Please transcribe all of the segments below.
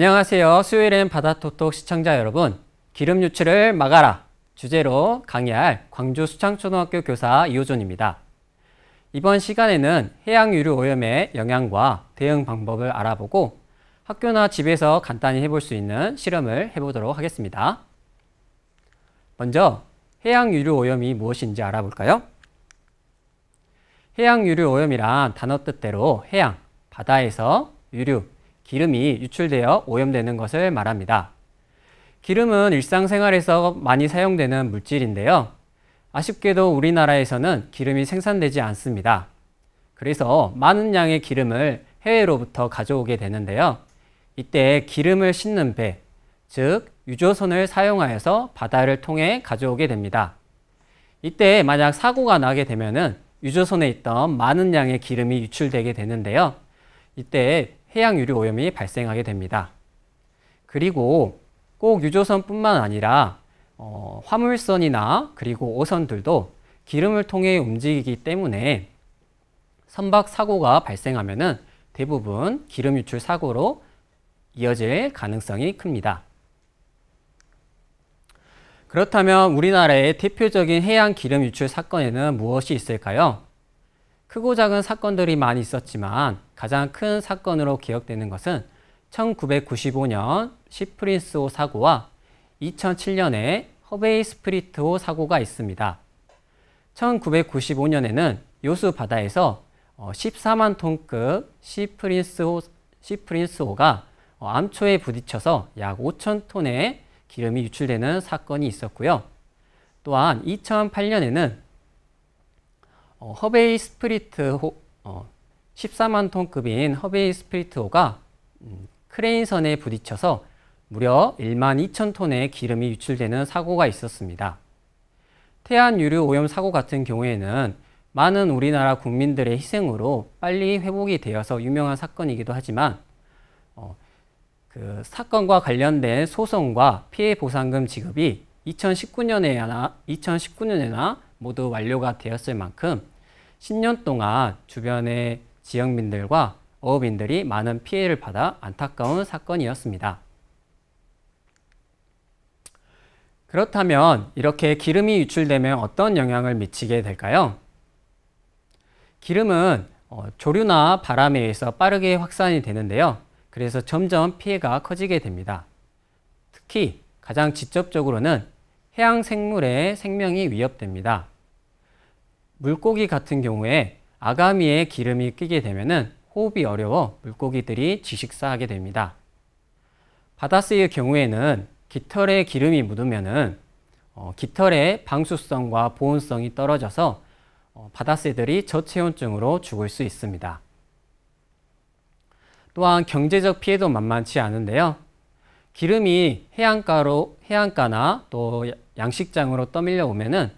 안녕하세요. 수요일엔 바다톡톡 시청자 여러분. 기름 유출을 막아라. 주제로 강의할 광주 수창초등학교 교사 이호존입니다. 이번 시간에는 해양 유류 오염의 영향과 대응 방법을 알아보고 학교나 집에서 간단히 해볼 수 있는 실험을 해보도록 하겠습니다. 먼저 해양 유류 오염이 무엇인지 알아볼까요? 해양 유류 오염이란 단어 뜻대로 해양, 바다에서 유류, 기름이 유출되어 오염되는 것을 말합니다. 기름은 일상생활에서 많이 사용되는 물질인데요. 아쉽게도 우리나라에서는 기름이 생산되지 않습니다. 그래서 많은 양의 기름을 해외로부터 가져오게 되는데요. 이때 기름을 싣는 배, 즉 유조선을 사용하여서 바다를 통해 가져오게 됩니다. 이때 만약 사고가 나게 되면 유조선에 있던 많은 양의 기름이 유출되게 되는데요. 이때 해양 유류 오염이 발생하게 됩니다. 그리고 꼭 유조선뿐만 아니라 어, 화물선이나 그리고 오선들도 기름을 통해 움직이기 때문에 선박 사고가 발생하면 대부분 기름 유출 사고로 이어질 가능성이 큽니다. 그렇다면 우리나라의 대표적인 해양 기름 유출 사건에는 무엇이 있을까요? 크고 작은 사건들이 많이 있었지만 가장 큰 사건으로 기억되는 것은 1995년 시프린스호 사고와 2007년에 허베이 스프리트호 사고가 있습니다. 1995년에는 요수 바다에서 14만 어, 톤급 시프린스호, 시프린스호가 어, 암초에 부딪혀서 약 5천 톤의 기름이 유출되는 사건이 있었고요. 또한 2008년에는 어, 허베이 스프리트 호, 어, 14만 톤급인 허베이 스프리트 호가 음, 크레인선에 부딪혀서 무려 1만 2천 톤의 기름이 유출되는 사고가 있었습니다. 태안 유류 오염 사고 같은 경우에는 많은 우리나라 국민들의 희생으로 빨리 회복이 되어서 유명한 사건이기도 하지만 어, 그 사건과 관련된 소송과 피해 보상금 지급이 2019년에나 2019년에나 모두 완료가 되었을 만큼 10년 동안 주변의 지역민들과 어업인들이 많은 피해를 받아 안타까운 사건이었습니다. 그렇다면 이렇게 기름이 유출되면 어떤 영향을 미치게 될까요? 기름은 어, 조류나 바람에 의해서 빠르게 확산이 되는데요. 그래서 점점 피해가 커지게 됩니다. 특히 가장 직접적으로는 해양 생물의 생명이 위협됩니다. 물고기 같은 경우에 아가미에 기름이 끼게 되면 호흡이 어려워 물고기들이 지식사하게 됩니다. 바다새의 경우에는 깃털에 기름이 묻으면 어, 깃털의 방수성과 보온성이 떨어져서 어, 바다새들이 저체온증으로 죽을 수 있습니다. 또한 경제적 피해도 만만치 않은데요. 기름이 해안가로 해안가나 또 양식장으로 떠밀려 오면은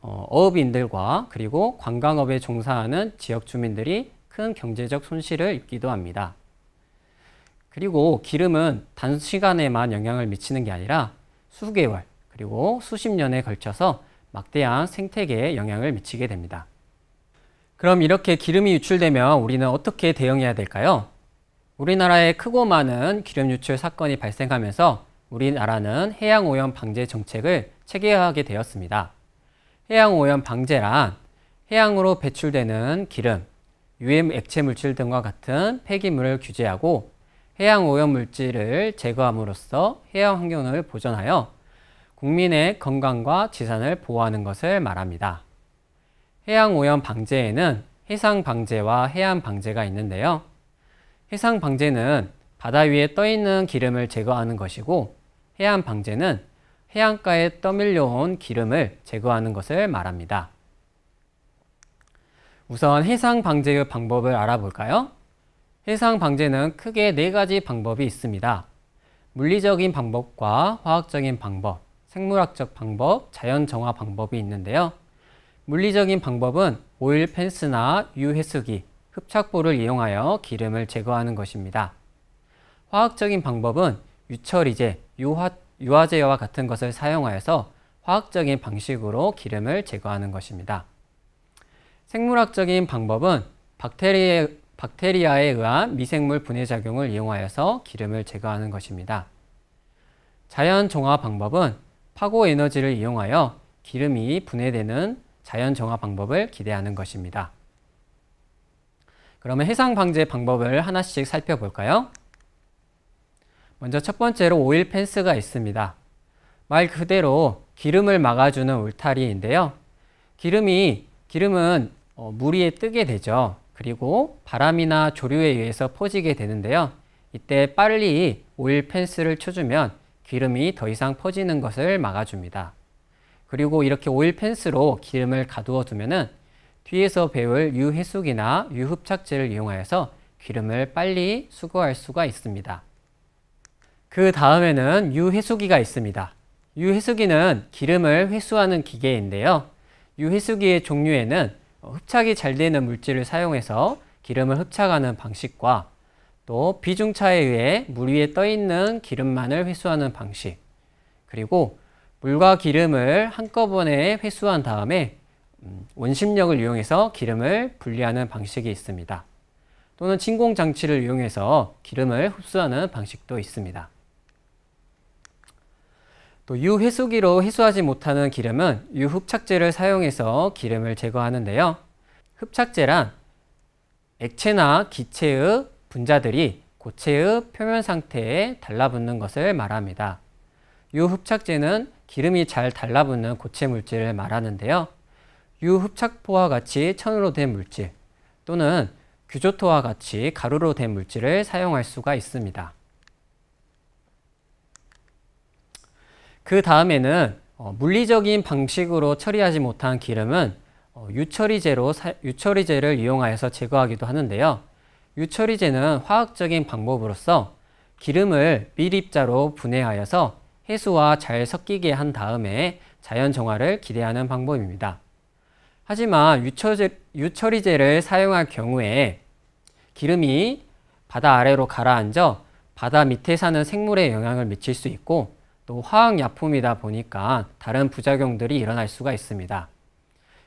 어, 어업인들과 그리고 관광업에 종사하는 지역 주민들이 큰 경제적 손실을 입기도 합니다. 그리고 기름은 단시간에만 영향을 미치는 게 아니라 수개월 그리고 수십 년에 걸쳐서 막대한 생태계에 영향을 미치게 됩니다. 그럼 이렇게 기름이 유출되면 우리는 어떻게 대응해야 될까요? 우리나라에 크고 많은 기름 유출 사건이 발생하면서 우리나라는 해양오염 방제 정책을 체계화하게 되었습니다. 해양오염 방제란 해양으로 배출되는 기름, 유해 액체 물질 등과 같은 폐기물을 규제하고 해양 오염 물질을 제거함으로써 해양 환경을 보존하여 국민의 건강과 지산을 보호하는 것을 말합니다. 해양 오염 방제에는 해상 방제와 해안 방제가 있는데요. 해상 방제는 바다 위에 떠 있는 기름을 제거하는 것이고 해안 방제는 해안가에 떠밀려온 기름을 제거하는 것을 말합니다. 우선 해상 방제의 방법을 알아볼까요? 해상 방제는 크게 네 가지 방법이 있습니다. 물리적인 방법과 화학적인 방법, 생물학적 방법, 자연정화 방법이 있는데요. 물리적인 방법은 오일 펜스나 유해수기, 흡착보를 이용하여 기름을 제거하는 것입니다. 화학적인 방법은 유철이제, 유화, 유화제와 같은 것을 사용하여서 화학적인 방식으로 기름을 제거하는 것입니다. 생물학적인 방법은 박테리아, 박테리아에 의한 미생물 분해작용을 이용하여서 기름을 제거하는 것입니다. 자연 정화 방법은 파고 에너지를 이용하여 기름이 분해되는 자연 정화 방법을 기대하는 것입니다. 그러면 해상 방제 방법을 하나씩 살펴볼까요? 먼저 첫 번째로 오일 펜스가 있습니다. 말 그대로 기름을 막아주는 울타리인데요. 기름이, 기름은 어, 물 위에 뜨게 되죠. 그리고 바람이나 조류에 의해서 퍼지게 되는데요. 이때 빨리 오일 펜스를 쳐주면 기름이 더 이상 퍼지는 것을 막아줍니다. 그리고 이렇게 오일 펜스로 기름을 가두어 두면은 뒤에서 배울 유해수기나 유흡착제를 이용하여서 기름을 빨리 수거할 수가 있습니다. 그 다음에는 유해수기가 있습니다. 유해수기는 기름을 회수하는 기계인데요. 유해수기의 종류에는 흡착이 잘 되는 물질을 사용해서 기름을 흡착하는 방식과 또 비중차에 의해 물 위에 떠 있는 기름만을 회수하는 방식 그리고 물과 기름을 한꺼번에 회수한 다음에 음, 원심력을 이용해서 기름을 분리하는 방식이 있습니다. 또는 진공 장치를 이용해서 기름을 흡수하는 방식도 있습니다. 또 유회수기로 회수하지 못하는 기름은 유흡착제를 사용해서 기름을 제거하는데요. 흡착제란 액체나 기체의 분자들이 고체의 표면 상태에 달라붙는 것을 말합니다. 유흡착제는 기름이 잘 달라붙는 고체 물질을 말하는데요. 유흡착포와 같이 천으로 된 물질 또는 규조토와 같이 가루로 된 물질을 사용할 수가 있습니다. 그 다음에는 어, 물리적인 방식으로 처리하지 못한 기름은 어, 유처리제로 유처리제를 이용하여서 제거하기도 하는데요. 유처리제는 화학적인 방법으로서 기름을 미립자로 분해하여서 해수와 잘 섞이게 한 다음에 자연 정화를 기대하는 방법입니다. 하지만 유처리, 제를 사용할 경우에 기름이 바다 아래로 가라앉아 바다 밑에 사는 생물에 영향을 미칠 수 있고 또 화학약품이다 보니까 다른 부작용들이 일어날 수가 있습니다.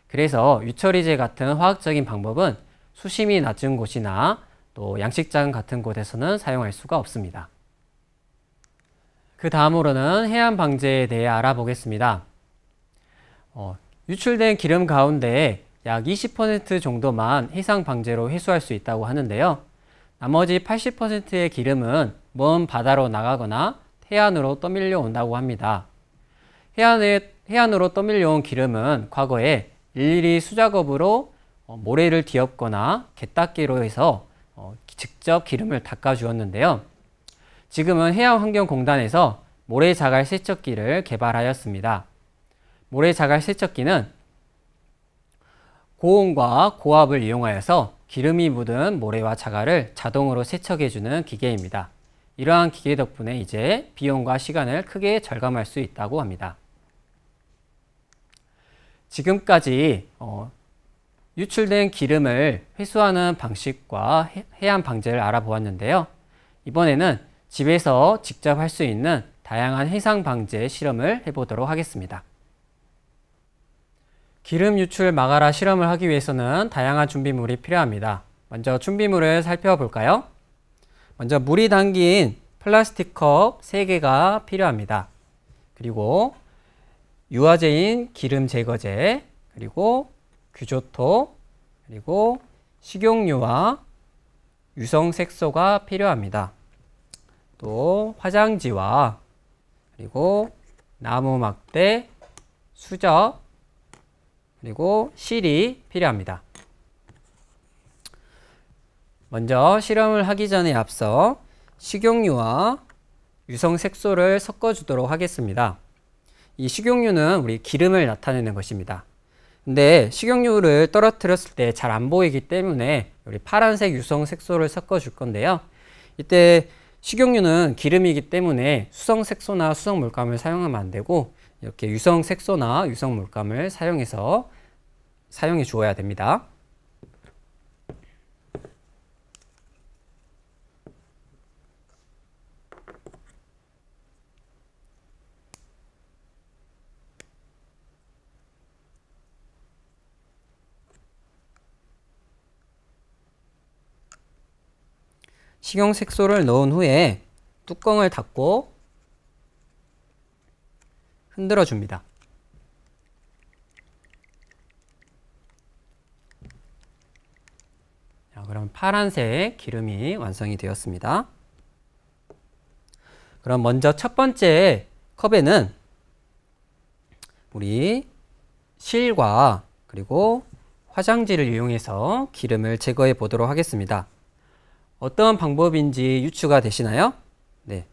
그래서 유처리제 같은 화학적인 방법은 수심이 낮은 곳이나 또 양식장 같은 곳에서는 사용할 수가 없습니다. 그 다음으로는 해안 방제에 대해 알아보겠습니다. 어, 유출된 기름 가운데 약 20% 정도만 해상 방제로 회수할 수 있다고 하는데요. 나머지 80%의 기름은 먼 바다로 나가거나 해안으로 떠밀려 온다고 합니다. 해안에, 해안으로 떠밀려온 기름은 과거에 일일이 수작업으로 어, 모래를 뒤엎거나 개닦기로 해서 어, 직접 기름을 닦아주었는데요. 지금은 해양환경공단에서 모래자갈 세척기를 개발하였습니다. 모래자갈 세척기는 고온과 고압을 이용하여서 기름이 묻은 모래와 자갈을 자동으로 세척해주는 기계입니다. 이러한 기계 덕분에 이제 비용과 시간을 크게 절감할 수 있다고 합니다. 지금까지 어, 유출된 기름을 회수하는 방식과 해안 방제를 알아보았는데요. 이번에는 집에서 직접 할 수 있는 다양한 해상 방제 실험을 해보도록 하겠습니다. 기름 유출 막아라 실험을 하기 위해서는 다양한 준비물이 필요합니다. 먼저 준비물을 살펴볼까요? 먼저 물이 담긴 플라스틱 컵 3개가 필요합니다. 그리고 유화제인 기름 제거제, 그리고 규조토, 그리고 식용유와 유성색소가 필요합니다. 또 화장지와 그리고 나무 막대, 수저, 그리고 실이 필요합니다. 먼저 실험을 하기 전에 앞서 식용유와 유성 색소를 섞어 주도록 하겠습니다. 이 식용유는 우리 기름을 나타내는 것입니다. 근데 식용유를 떨어뜨렸을 때 잘 안 보이기 때문에 우리 파란색 유성 색소를 섞어 줄 건데요. 이때 식용유는 기름이기 때문에 수성 색소나 수성 물감을 사용하면 안 되고 이렇게 유성 색소나 유성 물감을 사용해서 사용해 주어야 됩니다. 식용 색소를 넣은 후에 뚜껑을 닫고 흔들어 줍니다. 자, 그럼 파란색 기름이 완성이 되었습니다. 그럼 먼저 첫 번째 컵에는 우리 실과 그리고 화장지를 이용해서 기름을 제거해 보도록 하겠습니다. 어떤 방법인지 유추가 되시나요? 네.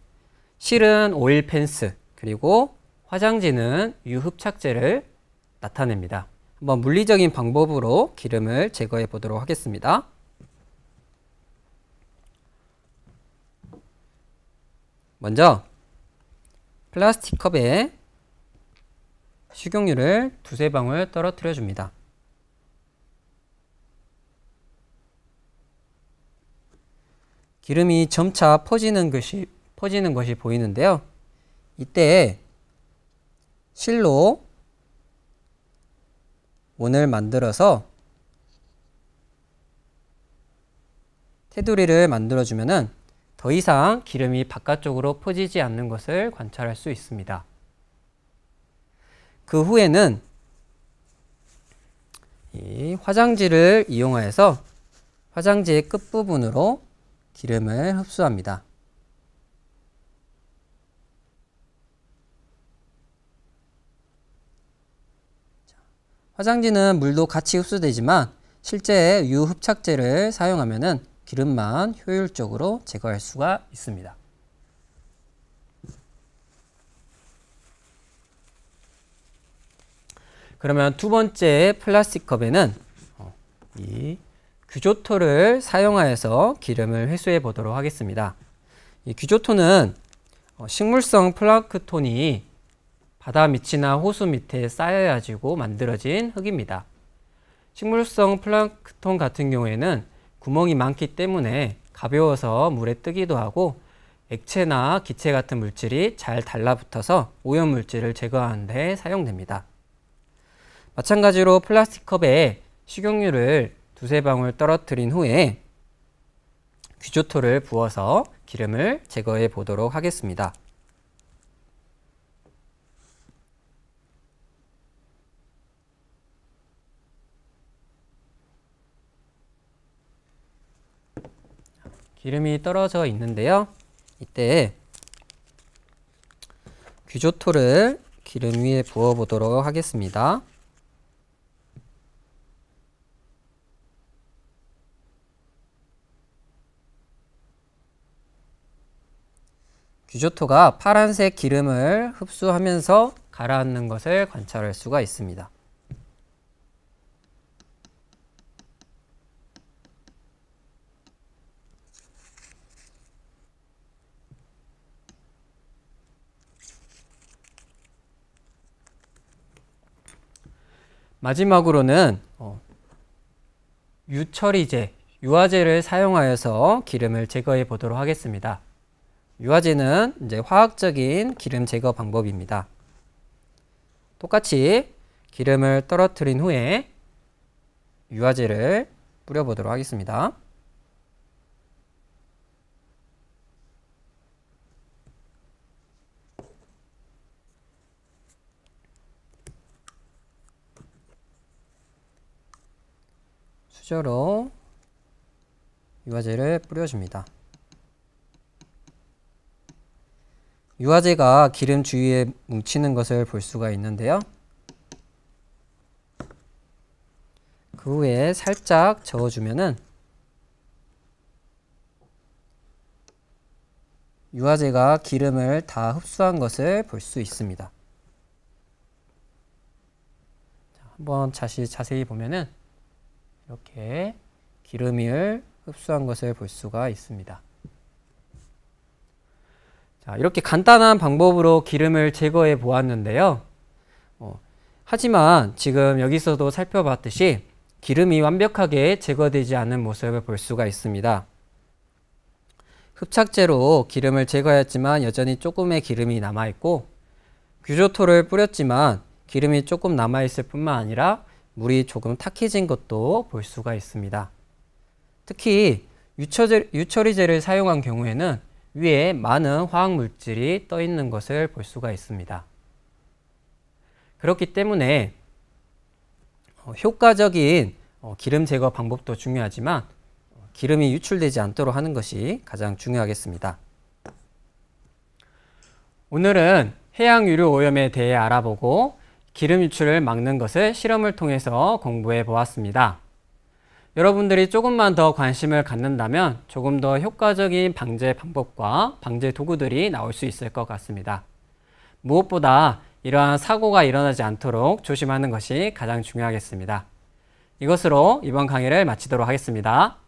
실은 오일 펜스 그리고 화장지는 유흡착제를 나타냅니다. 한번 물리적인 방법으로 기름을 제거해 보도록 하겠습니다. 먼저 플라스틱 컵에 식용유를 두세 방울 떨어뜨려 줍니다. 기름이 점차 퍼지는 것이, 퍼지는 것이 보이는데요. 이때 실로 원을 만들어서 테두리를 만들어주면 더 이상 기름이 바깥쪽으로 퍼지지 않는 것을 관찰할 수 있습니다. 그 후에는 이 화장지를 이용하여서 화장지의 끝부분으로 기름을 흡수합니다. 화장지는 물도 같이 흡수되지만 실제 유흡착제를 사용하면 기름만 효율적으로 제거할 수가 있습니다. 그러면 두 번째 플라스틱 컵에는 어, 이 규조토를 사용하여서 기름을 회수해 보도록 하겠습니다. 이 규조토는 어, 식물성 플라크톤이 바다 밑이나 호수 밑에 쌓여야지고 만들어진 흙입니다. 식물성 플랑크톤 같은 경우에는 구멍이 많기 때문에 가벼워서 물에 뜨기도 하고 액체나 기체 같은 물질이 잘 달라붙어서 오염물질을 제거하는 데 사용됩니다. 마찬가지로 플라스틱 컵에 식용유를 두세 방울 떨어뜨린 후에 귀조토를 부어서 기름을 제거해 보도록 하겠습니다. 기름이 떨어져 있는데요. 이때 귀조토를 기름 위에 부어 보도록 하겠습니다. 귀조토가 파란색 기름을 흡수하면서 가라앉는 것을 관찰할 수가 있습니다. 마지막으로는 어, 유처리제, 유화제를 사용하여서 기름을 제거해 보도록 하겠습니다. 유화제는 이제 화학적인 기름 제거 방법입니다. 똑같이 기름을 떨어뜨린 후에 유화제를 뿌려보도록 하겠습니다. 수저로 유화제를 뿌려줍니다. 유화제가 기름 주위에 뭉치는 것을 볼 수가 있는데요. 그 후에 살짝 저어주면은 유화제가 기름을 다 흡수한 것을 볼 수 있습니다. 한번 다시 자세히 보면은 이렇게 기름을 흡수한 것을 볼 수가 있습니다. 자, 이렇게 간단한 방법으로 기름을 제거해 보았는데요. 어, 하지만 지금 여기서도 살펴봤듯이 기름이 완벽하게 제거되지 않은 모습을 볼 수가 있습니다. 흡착제로 기름을 제거했지만 여전히 조금의 기름이 남아있고 규조토를 뿌렸지만 기름이 조금 남아있을 뿐만 아니라 물이 조금 탁해진 것도 볼 수가 있습니다. 특히 유처제, 유처리제를 사용한 경우에는 위에 많은 화학물질이 떠 있는 것을 볼 수가 있습니다. 그렇기 때문에 어, 효과적인 어, 기름 제거 방법도 중요하지만 어, 기름이 유출되지 않도록 하는 것이 가장 중요하겠습니다. 오늘은 해양 유류 오염에 대해 알아보고 기름 유출을 막는 것을 실험을 통해서 공부해 보았습니다. 여러분들이 조금만 더 관심을 갖는다면 조금 더 효과적인 방제 방법과 방제 도구들이 나올 수 있을 것 같습니다. 무엇보다 이러한 사고가 일어나지 않도록 조심하는 것이 가장 중요하겠습니다. 이것으로 이번 강의를 마치도록 하겠습니다.